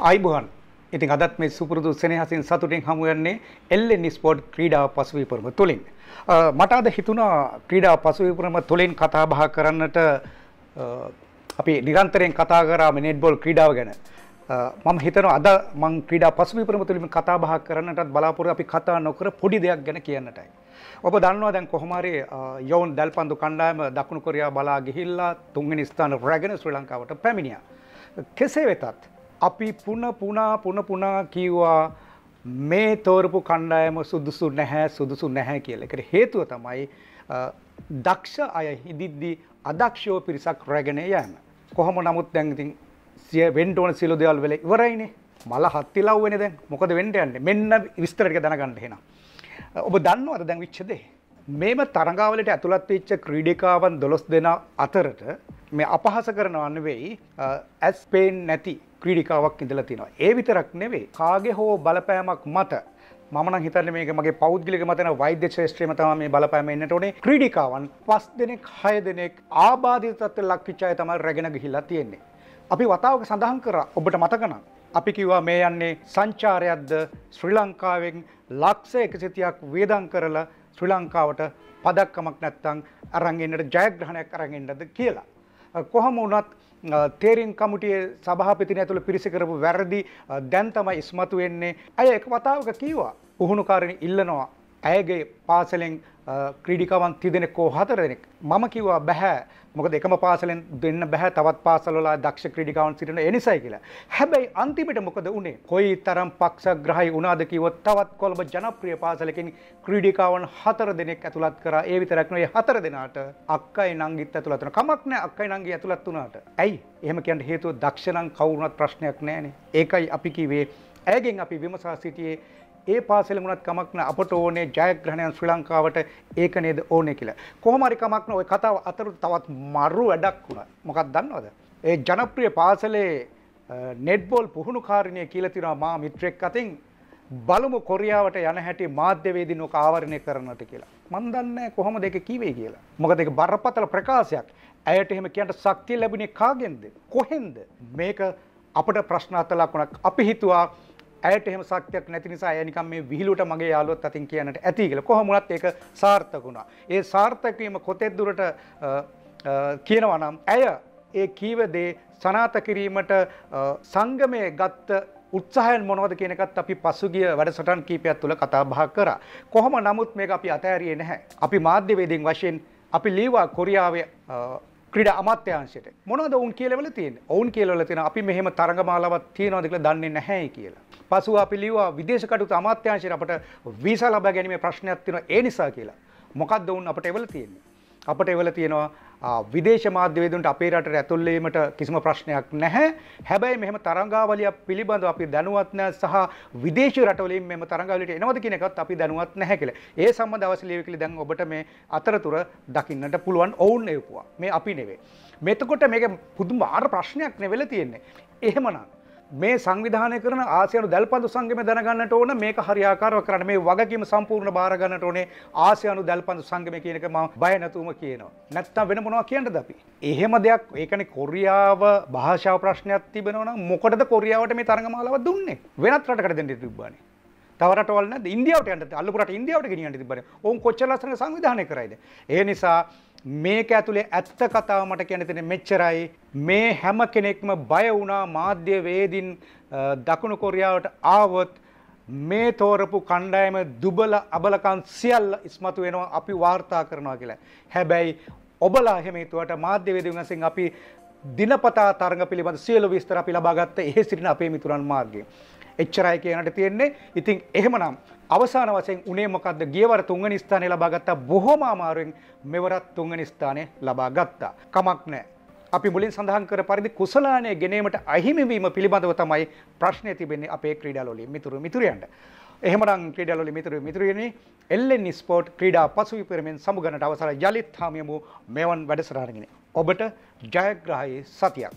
අයිබෝන් ඉතින් අදත් මේ සුපුරුදු සෙනෙහසින් සතුටින් හමුවන්නේ එල්ලෙන් ස්පෝට් e ක්‍රීඩා පසුවිපරම තුළින්. මට අද හිතුණා ක්‍රීඩා පසුවිපරම තුළින් කතා බහ කරන්නට අපි නිරන්තරයෙන් කතා කරා මේ නෙට්බෝල් ක්‍රීඩාව ගැන. මම හිතනවා අද මං ක්‍රීඩා පසුවිපරම තුළින් කතා බහ කරන්නටත් බලාපොරොත්තු අපි කතා නොකර පොඩි දෙයක් ගැන කියන්නටයි. ඔබ දන්නවා දැන් කොහොමරි යෝන් දැල්පන්දු කණ්ඩායම දකුණු කොරියා බලා ගිහිල්ලා තුන්වෙනි ස්ථාන රැගෙන ශ්‍රී ලංකාවට පැමිණියා. කෙසේ වෙතත් අපි පුන පුනා පුන පුනා කිව්වා මේ තෝරපු කණ්ඩායම සුදුසු නැහැ සුදුසු නැහැ කියලා. ඒකට හේතුව තමයි දක්ෂ අය හිදිද්දි අදක්ෂෝ පිරිසක් රැගෙන යෑම. කොහොම නමුත් දැන් ඉතින් සිය වෙන්න ඕන සියලු දේවල් වෙලා ඉවරයිනේ. මල හත්තිලව් වෙන්නේ දැන්. මොකද වෙන්න යන්නේ? මෙන්න විස්තර ටික දැනගන්න එහෙනම්. ඔබ දන්නවද දැන් විච්ච දේ? මේම තරඟාවලට ඇතුළත් වෙච්ච ක්‍රීඩිකාවන් 12 දෙනා අතරට මේ අපහාස කරනව නෙවෙයි ඇස් පේන් නැති ක්‍රීඩිකාවක් ඉඳලා තියෙනවා. ඒ විතරක් නෙවෙයි කාගේ හෝ බලපෑමක් මත මන හිතන මේ මගේ පෞද්ගලික මතන වෛද්‍ය ශේෂත්‍රයම තම මේ බලපෑමෙන්න්නට ඕනේ ක්‍රඩිකාවන් පස් දෙනෙක් හය දෙනෙක් ආබාධිතත්ව ලක්විච්චාය තම රැගෙන ගිහිල්ලා තියෙන්නේ. අපි වතාවක සඳහන් කර ඔබට මතකනම්. අපි කිව්වා මේ යන්නේ සංචාරයක්ද ශ්‍රී ලංකාවෙන් ලක්ෂ එකසිතියක් වේදන් කරලා ශ්‍රී ලංකාවට පදක්කමක් නැත්තං අරංගෙන්න්නට ජයග්‍රහණයක් අරගෙන්න්නද කියලා. කොහොම වුණත් තේරින් කමිටියේ සභාපතින ඇතුළ පිරිසිකරපු වැරදි දැන් තමයි ඉස්මතු වෙන්නේ ඇය එක වතාවක කීවා පුහුණුකාරණ ඉල්ලනවා ඇයගේ පාසලෙන් ක්‍රීඩිකාවන් තිදෙනෙක් හෝ හතර දෙනෙක් මම කිව්වා බෑ මොකද එකම පාසලෙන් දෙන්න බෑ තවත් පාසල්වල දක්ෂ ක්‍රීඩිකාවන් සිටින ඒ නිසයි කියලා. හැබැයි අන්තිමට මොකද උනේ? කොයිතරම් පක්ෂග්‍රාහී වුණාද කිව්වොත් තවත් කොළඹ ජනප්‍රිය පාසලකින් ක්‍රීඩිකාවන් හතර දෙනෙක් ඇතුළත් කරා. ඒ විතරක් නෙවෙයි හතර දෙනාට අක්කයි නංගිත් ඇතුළත් වුණා. කමක් නෑ අක්කයි නංගි ඇතුළත් වුණාට. ඇයි? එහෙම කියන්න හේතුව දක්ෂ නම් කවුරුණත් ප්‍රශ්නයක් නෑනේ. ඒකයි අපි කිව්වේ ඇයගෙන් අපි විමසා සිටියේ ඒ පාසලෙම උනත් කමක් නැහැ අපට ඕනේ ජයග්‍රහණයන් ශ්‍රී ලංකාවට ඒක නේද ඕනේ කියලා. කොහොම හරි කමක් නැහැ ওই කතාව අතර තවත් මරු වැඩක් වුණා. මොකක්ද දන්නවද? ඒ ජනප්‍රිය පාසලේ නෙට්බෝල් පුහුණුකාරිණිය කියලා තියෙනවා මා මිත්‍රෙක් අතින් බලමු කොරියාවට යන හැටි මාධ්‍යවේදීන් උක ආවරණය කරනට කියලා. මන් දන්නේ කොහොමද ඒක කිව්වේ කියලා. මොකද ඒක බරපතල ප්‍රකාශයක්. ඇයට එහෙම කියන්න ශක්තිය ලැබුණේ කාගෙන්ද? කොහෙන්ද? මේක අපට ප්‍රශ්න අතලක් වුණා. අපි හිතුවා ඇයට එහෙම සත්‍යයක් නැති නිසා ඇය නිකන් මේ විහිළුවට මගේ යාළුවත් අතින් කියන්නට ඇති කියලා. කොහොමුණත් ඒක සාර්ථක වුණා. ඒ සාර්ථක වීම කොතෙක් දුරට කියනවා නම් ඇය ඒ කීව දේ සනාත කිරීමට සංගමයේ ගත්ත උත්සාහයන් මොනවද කියන එකත් අපි පසුගිය වැඩසටහන් කීපයක් තුළ කතා බහ කරා. කොහොම නමුත් මේක අපි අතෑරියේ නැහැ. අපි මාධ්‍ය වේදින් වශයෙන් අපි ලීවා කොරියාවේ ක්‍රීඩා අමාත්‍යාංශයට මොනවද ඔවුන් කියලවල තියෙන්නේ? ඔවුන් කියලවල තියෙන අපි මෙහෙම තරඟමාලාවක් තියනවාද කියලා දන්නේ නැහැ කියලා. පසුව අපි ලිව්වා විදේශ කටයුතු අමාත්‍යාංශයට අපට වීසා ලබා ගැනීමේ ප්‍රශ්නයක් තියෙනවා ඒ නිසා කියලා. මොකක්ද ඔවුන් අපට එවල තියෙන්නේ? අපට එවල තියෙනවා විදේශ මාධ්‍යවේදුන්ට අපේ රටට ඇතුල් වීමට කිසිම ප්‍රශ්නයක් නැහැ. හැබැයි මෙහෙම තරංගාවලිය පිළිබඳව අපි දැනුවත් නැහැ සහ විදේශ රටවලින් මෙහෙම තරංගාවලියට එනවද කියන එකත් අපි දැනුවත් නැහැ කියලා. ඒ සම්බන්ධ අවශ්‍ය ලියවිලි දැන් ඔබට මේ අතරතුර දකින්නට පුළුවන් ඔවුන් එවුවා. මේ අපි නෙවෙයි. මෙතකොට මේක පුදුමාකාර ප්‍රශ්නයක් නෙවෙලා තියෙන්නේ. එහෙමනම් මේ සංවිධානය කරන ආසියනු දැල්පඳු සංගමය දැනගන්නට ඕන මේක හරියාකාරව කරන්න මේ වගකීම සම්පූර්ණ බාර ගන්නට ඕනේ ආසියානු දැල්පඳු සංගමය කියන එක මම බය නැතුවම කියනවා. නැත්තම් වෙන මොනවා කියන්නද අපි? එහෙම දෙයක් ඒකනේ කොරියාව භාෂාව ප්‍රශ්නයක් තිබෙනවා නම් මොකටද කොරියාවට මේ තරඟමාලාව දුන්නේ? වෙනත් රටකට දෙන්න තිබ්බානේ. තව රටවල් නැද්ද? ඉන්දියාවට යන්න අල්ලපු රට ඉන්දියාවට ගෙනියන්න තිබ්බනේ. ඕන් කොච්චර ලස්සන සංවිධානය කරයිද? ඒ නිසා මේක ඇතුලේ ඇත්ත කතාව මට කියන්න තියෙන මෙච්චරයි මේ හැම කෙනෙක්ම බය වුණා මාධ්‍ය වේදින් දකුණු කොරියාවට ආවොත් මේ තෝරපු කණ්ඩායම දුබල අබලකම් සියල්ල ඉස්මතු වෙනවා අපි වාර්තා කරනවා කියලා. හැබැයි ඔබලා එහෙම හිතුවට මාධ්‍ය වේදින් වශයෙන් අපි දිනපතා තරඟ පිළිබඳ සියලු විස්තර අපි ලබා ගත්ත එහෙ සිටින අපේ මිතුරන් මාර්ගයේ. එච්චරයි කියනට තියෙන්නේ. ඉතින් එහෙමනම් අවසාන වශයෙන් උනේ මොකද්ද? ගියවර තුන්වෙනි ස්ථානය ලබා ගත්තා. බොහොම අමාරුවෙන් මෙවරත් තුන්වෙනි ස්ථානය ලබා ගත්තා. කමක් නැහැ. අපි මුලින් සඳහන් කර පරිදි කුසලානය ගෙනීමට අහිමිවීම පිළිබඳව තමයි ප්‍රශ්නය තිබෙන්නේ අපේ ක්‍රීඩාලොලින් මිතුරු මිතුරියන්ට. එහෙමනම් ක්‍රීඩාලොලි මිතුරු මිතුරියනි එල්ලෙන් ස්පෝට් ක්‍රීඩා පසුවිපරමෙන් සමුගන්නට අවසර යලිත් හාමියමු මෙවන් වැඩසටහනගෙන ඔබට ජයග්‍රහයේ සතියක්